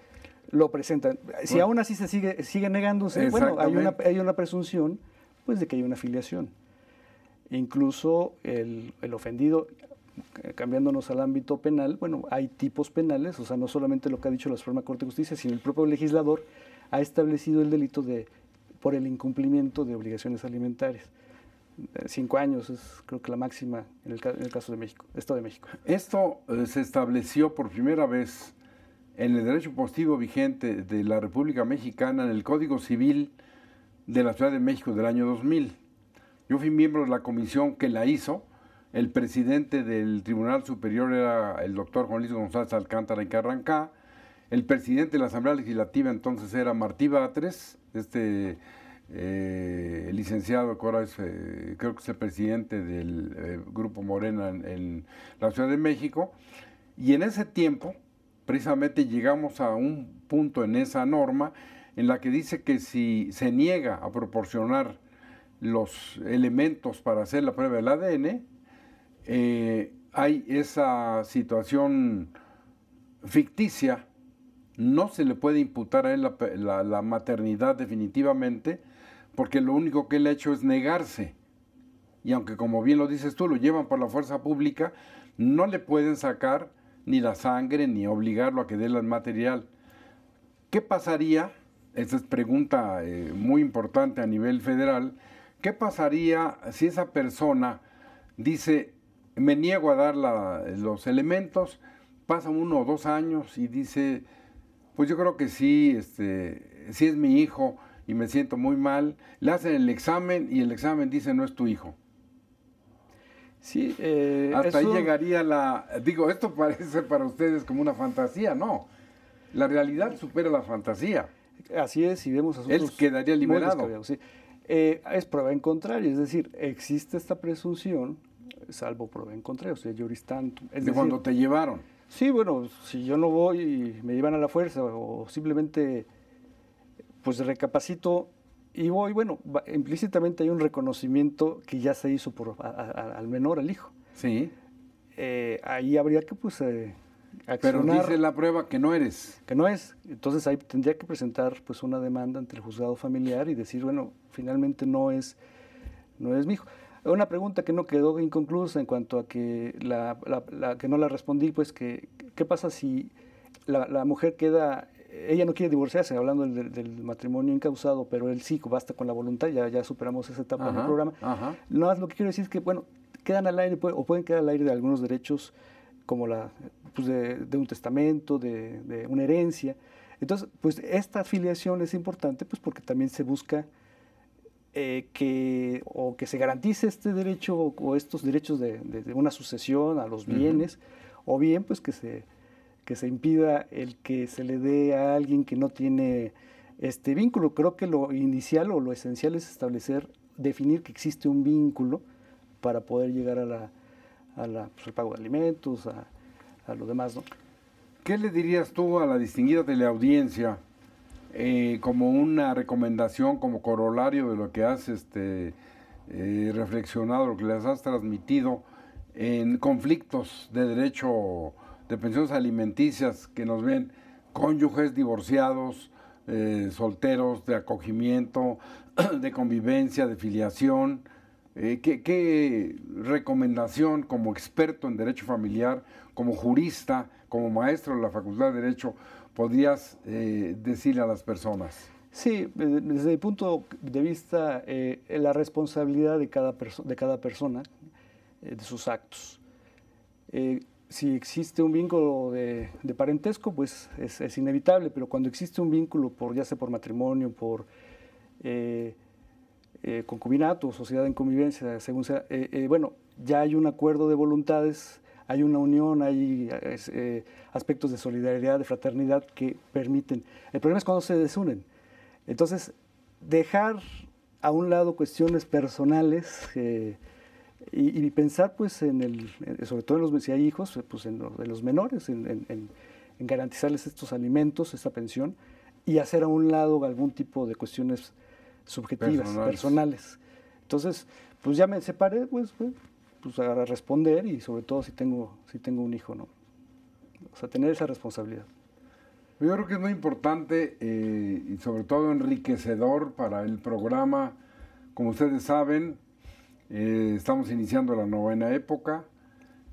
lo presentan. Si aún así se sigue, sigue negándose, bueno, hay una, hay una presunción pues de que hay una afiliación. Incluso el, ofendido, eh, cambiándonos al ámbito penal, bueno, hay tipos penales, o sea, no solamente lo que ha dicho la Suprema Corte de Justicia, sino el propio legislador ha establecido el delito de por el incumplimiento de obligaciones alimentarias cinco años es creo que la máxima en el, caso de México, Estado de México. Esto eh, se estableció por primera vez en el derecho positivo vigente de la República Mexicana, en el Código Civil de la Ciudad de México del año 2000. Yo fui miembro de la comisión que la hizo. El presidente del Tribunal Superior era el doctor Juan Luis González Alcántara y Carrancá. El presidente de la Asamblea Legislativa entonces era Martí Batres, este eh, el licenciado Cora eh, creo que es el presidente del eh, Grupo Morena en, la Ciudad de México, y en ese tiempo precisamente llegamos a un punto en esa norma en la que dice que si se niega a proporcionar los elementos para hacer la prueba del ADN, hay esa situación ficticia, no se le puede imputar a él la maternidad definitivamente, porque lo único que él ha hecho es negarse. Y aunque como bien lo dices tú, lo llevan por la fuerza pública, no le pueden sacar ni la sangre ni obligarlo a que dé el material. ¿Qué pasaría? Esa es pregunta eh, muy importante a nivel federal. ¿Qué pasaría si esa persona dice, me niego a dar los elementos, pasan uno o dos años y dice, pues yo creo que sí, este, es mi hijo, y me siento muy mal. Le hacen el examen y el examen dice no es tu hijo. Sí, eh, Hasta ahí llegaría la... Digo, esto parece para ustedes como una fantasía, no. La realidad supera la fantasía. Así es, y vemos asuntos... Él quedaría liberado. Eh, es prueba en contrario, es decir, existe esta presunción, salvo prueba en contrario, o sea, tanto. de cuando te llevaron. Sí, bueno, si yo no voy y me llevan a la fuerza o simplemente pues recapacito y voy, bueno, implícitamente hay un reconocimiento que ya se hizo por, al menor, al hijo. Sí. Eh, ahí habría que, pues, eh, Pero dice la prueba que no eres. Que no es. Entonces ahí tendría que presentar, pues, una demanda ante el juzgado familiar y decir, bueno, finalmente no es, no es mi hijo. Una pregunta que no quedó inconclusa en cuanto a que, la, que no la respondí, pues, que, ¿qué pasa si la mujer queda ella no quiere divorciarse, hablando del, matrimonio incausado, pero él sí, basta con la voluntad, ya, superamos esa etapa del programa. más lo que quiero decir es que, bueno, quedan al aire o pueden quedar al aire de algunos derechos como la pues, de, un testamento, de, una herencia. Entonces, pues esta afiliación es importante pues porque también se busca eh, que o que se garantice este derecho o, estos derechos de, una sucesión a los bienes, o bien pues que se que se impida el que se le dé a alguien que no tiene este vínculo. Creo que lo inicial o lo esencial es establecer, definir que existe un vínculo para poder llegar a la, pues, al pago de alimentos, a, lo demás. ¿no? ¿Qué le dirías tú a la distinguida teleaudiencia eh, como una recomendación, como corolario de lo que has este, eh, reflexionado, lo que les has transmitido en conflictos de derecho de pensiones alimenticias que nos ven cónyuges divorciados, eh, solteros, de acogimiento, de convivencia, de filiación. Eh, ¿qué, recomendación como experto en derecho familiar, como jurista, como maestro de la Facultad de Derecho, podrías eh, decirle a las personas? Sí, desde el punto de vista, eh, la responsabilidad de cada, de cada persona, de sus actos si existe un vínculo de, parentesco, pues es, inevitable, pero cuando existe un vínculo, por, ya sea por matrimonio, por eh, eh, concubinato, sociedad en convivencia, según sea, eh, bueno, ya hay un acuerdo de voluntades, hay una unión, hay aspectos de solidaridad, de fraternidad que permiten. El problema es cuando se desunen. Entonces, dejar a un lado cuestiones personales y, pensar, pues, en el, sobre todo en los, si hijos, pues en los, menores, en, garantizarles estos alimentos, esta pensión, y hacer a un lado algún tipo de cuestiones subjetivas, personales. Entonces, pues ya me separé, pues, pues, a responder y sobre todo si tengo, si tengo un hijo, ¿no? O sea, tener esa responsabilidad. Yo creo que es muy importante eh, y sobre todo enriquecedor para el programa. Como ustedes saben, eh, estamos iniciando la novena época.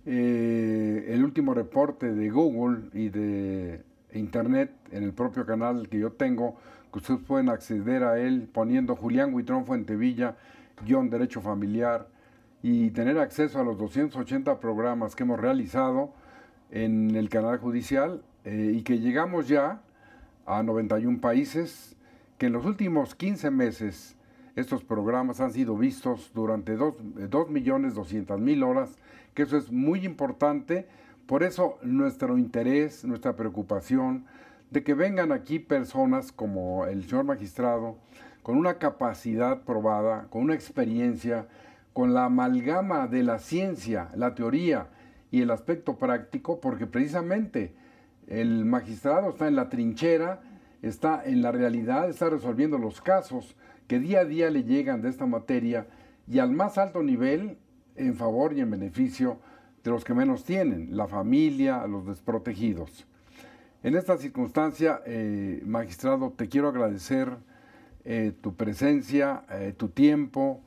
Eh, el último reporte de Google y de Internet en el propio canal que yo tengo, que ustedes pueden acceder a él poniendo Julián Huitrón Fuentevilla, guión Derecho Familiar, y tener acceso a los 280 programas que hemos realizado en el canal judicial eh, y que llegamos ya a 91 países, que en los últimos 15 meses estos programas han sido vistos durante 2.200.000 eh, horas, que eso es muy importante. Por eso nuestro interés, nuestra preocupación de que vengan aquí personas como el señor magistrado, con una capacidad probada, con una experiencia, con la amalgama de la ciencia, la teoría y el aspecto práctico, porque precisamente el magistrado está en la trinchera, está en la realidad, está resolviendo los casos que día a día le llegan de esta materia y al más alto nivel en favor y en beneficio de los que menos tienen, la familia, los desprotegidos. En esta circunstancia, eh, magistrado, te quiero agradecer eh, tu presencia, eh, tu tiempo,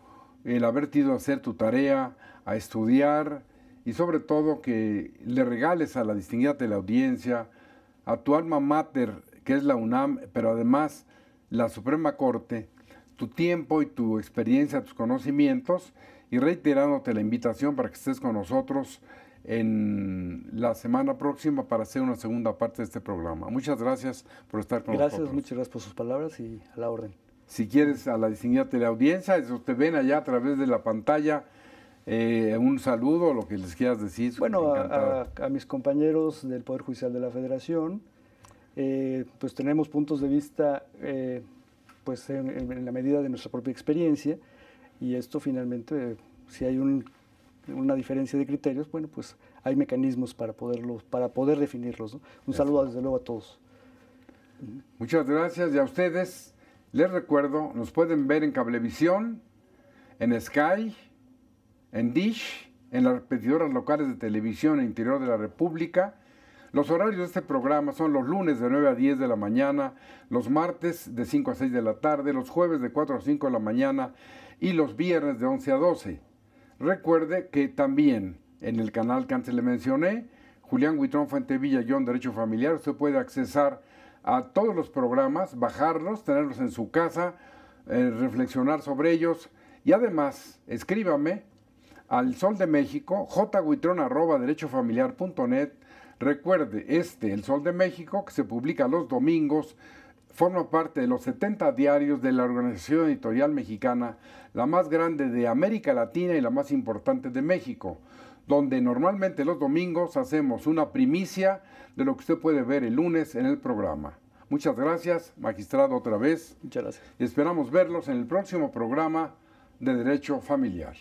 el haber ido a hacer tu tarea, a estudiar y sobre todo que le regales a la distinguida teleaudiencia, audiencia, a tu alma mater, que es la UNAM, pero además la Suprema Corte, tu tiempo y tu experiencia, tus conocimientos y reiterándote la invitación para que estés con nosotros en la semana próxima para hacer una segunda parte de este programa. Muchas gracias por estar con nosotros. Gracias, muchas gracias por sus palabras y a la orden. Si quieres a la distinguida teleaudiencia, eso te ven allá a través de la pantalla. Eh, un saludo, lo que les quieras decir. Bueno, a, mis compañeros del Poder Judicial de la Federación, eh, pues tenemos puntos de vista eh, pues en, la medida de nuestra propia experiencia y esto finalmente, si hay una diferencia de criterios, bueno, pues hay mecanismos para, poderlos, para poder definirlos. Un saludo desde luego a todos. Muchas gracias y a ustedes les recuerdo, nos pueden ver en Cablevisión, en Sky, en Dish, en las repetidoras locales de televisión e interior de la República los horarios de este programa son los lunes de 9 a 10 de la mañana, los martes de 5 a 6 de la tarde, los jueves de 4 a 5 de la mañana y los viernes de 11 a 12. Recuerde que también en el canal que antes le mencioné, Julián Huitrón Fuentevilla, John Derecho Familiar, usted puede accesar a todos los programas, bajarlos, tenerlos en su casa, eh, reflexionar sobre ellos y además escríbame al Sol de México, derechofamiliar.net. Recuerde, este, El Sol de México, que se publica los domingos, forma parte de los 70 diarios de la Organización Editorial Mexicana, la más grande de América Latina y la más importante de México, donde normalmente los domingos hacemos una primicia de lo que usted puede ver el lunes en el programa. Muchas gracias, magistrado, otra vez. Muchas gracias. Y esperamos verlos en el próximo programa de Derecho Familiar.